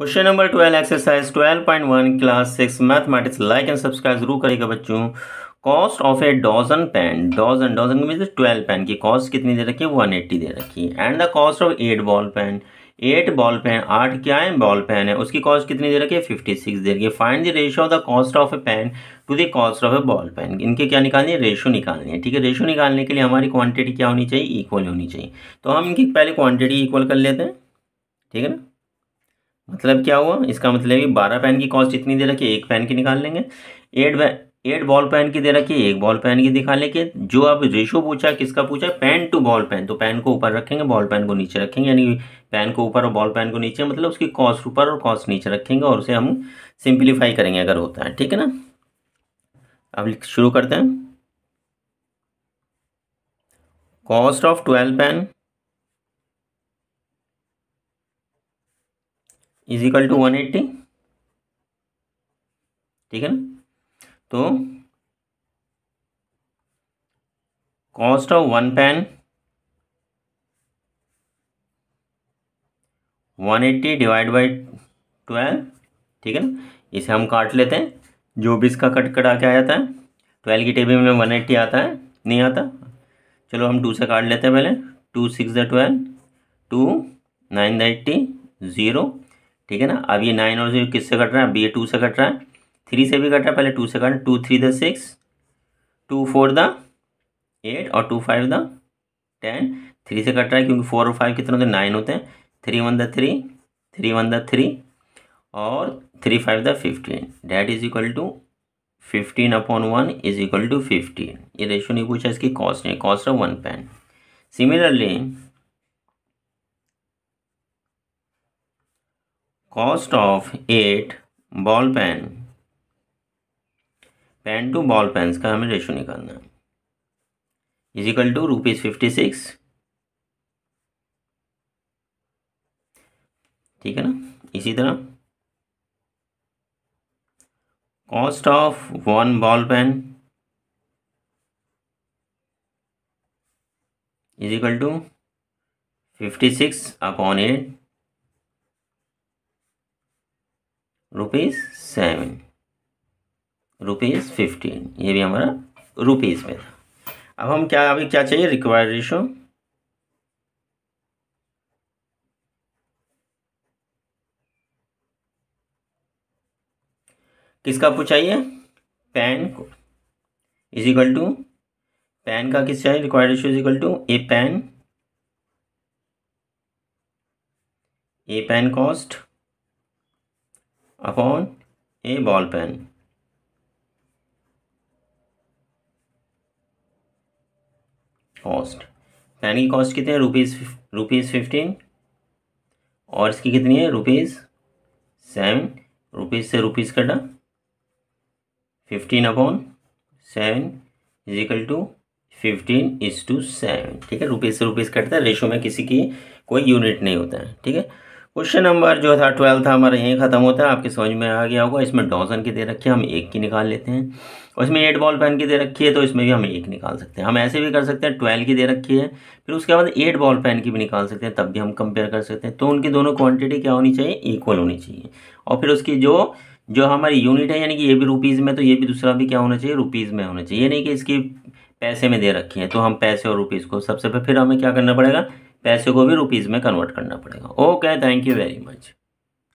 question number twelve exercise twelve point one class six mathematics like and subscribe जरूर करेगा बच्चों cost of a dozen pen dozen dozen mean twelve pen की cost कितनी दे रखी है वन एट्टी दे रखी है and the cost of eight ball pen eight ball pen आठ क्या है बॉल पेन है उसकी कॉस्ट कितनी दे रखी है फिफ्टी सिक्स दे रखी है find the ratio of the cost of a pen to the cost of a ball pen इनके क्या निकालनी है रेशो निकालनी है ठीक है रेशो निकालने के लिए हमारी क्वांटिटी क्या होनी चाहिए इक्वल होनी चाहिए तो हम इनकी पहले क्वांटिटी इक्वल कर लेते हैं ठीक है ना मतलब क्या हुआ इसका मतलब कि बारह पेन की कॉस्ट इतनी दे रखी है एक पेन की निकाल लेंगे एट एट बॉल पेन की दे रखी है एक बॉल पेन की दिखा लेंगे जो आप रेशो पूछा किसका पूछा पेन टू बॉल पेन तो पेन को ऊपर रखेंगे बॉल पेन को नीचे रखेंगे यानी पेन को ऊपर और बॉल पेन को नीचे मतलब उसकी कॉस्ट ऊपर और कॉस्ट नीचे रखेंगे और उसे हम सिंप्लीफाई करेंगे अगर होता है ठीक है ना अब शुरू करते हैं cost of twelve pen is equal to one eighty ठीक है ना तो cost of one pen one eighty divide by twelve ठीक है ना इसे हम काट लेते हैं जो भी इसका कट कटा के आ जाता है ट्वेल्व की टेबल में वन एट्टी आता है नहीं आता चलो हम टू से काट लेते हैं पहले two six the twelve two nine the eighty zero ठीक है ना अब ये नाइन और जीरो किससे कट रहा है अब ये टू से कट रहा है थ्री से भी कट रहा है पहले टू से cut two three the six two four the eight और two five the ten three से कट रहा है क्योंकि फोर और फाइव कितने होते हैं नाइन होते हैं three one the three three one the three और three five the fifteen that is equal to fifteen upon one is equal to fifteen ये रेशो नहीं पूछा इसकी कॉस्ट नहीं cost of one pen similarly cost of eight ball pen pen to ball pens का हमें ratio निकालना है is equal to rupees fifty six ठीक है ना इसी तरह cost of one ball pen is equal to fifty six upon eight rupees seven rupees fifteen ये भी हमारा रुपीज़ में था अब हम क्या अभी क्या चाहिए रिक्वायर्ड रेशो किसका पूछाइए पैन को इज इक्वल टू पैन का किस चाहिए required ratio is equal to a pen a pen cost upon a ball pen cost pen की कॉस्ट कितनी है रुपीज़ रुपीज़ फिफ्टीन और इसकी कितनी है रुपीज़ सेवन रुपीज़ से रुपीज़ कटा fifteen upon seven is equal to fifteen is to seven ठीक है रुपीज़ से रुपीज़ कटता है रेशो में किसी की कोई यूनिट नहीं होता है ठीक है क्वेश्चन नंबर जो था ट्वेल्थ था हमारा यहीं ख़त्म होता है आपके समझ में आ गया होगा इसमें डॉजन की दे रखी है हम एक की निकाल लेते हैं और इसमें एट बॉल पेन की दे रखी है तो इसमें भी हम एक निकाल सकते हैं हम ऐसे भी कर सकते हैं ट्वेल्व की दे रखी है फिर उसके बाद एट बॉल पेन की भी निकाल सकते हैं तब भी हम कंपेयर कर सकते हैं तो उनकी दोनों क्वान्टिटी क्या होनी चाहिए इक्वल होनी चाहिए और फिर उसकी जो जो हमारी यूनिट है यानी कि ये भी रुपीज़ में तो ये भी दूसरा भी क्या होना चाहिए रुपीज़ में होना चाहिए ये नहीं कि इसकी पैसे में दे रखी है तो हम पैसे और रुपीज़ को सबसे पहले फिर हमें क्या करना पड़ेगा पैसे को भी रुपीज़ में कन्वर्ट करना पड़ेगा okay thank you very much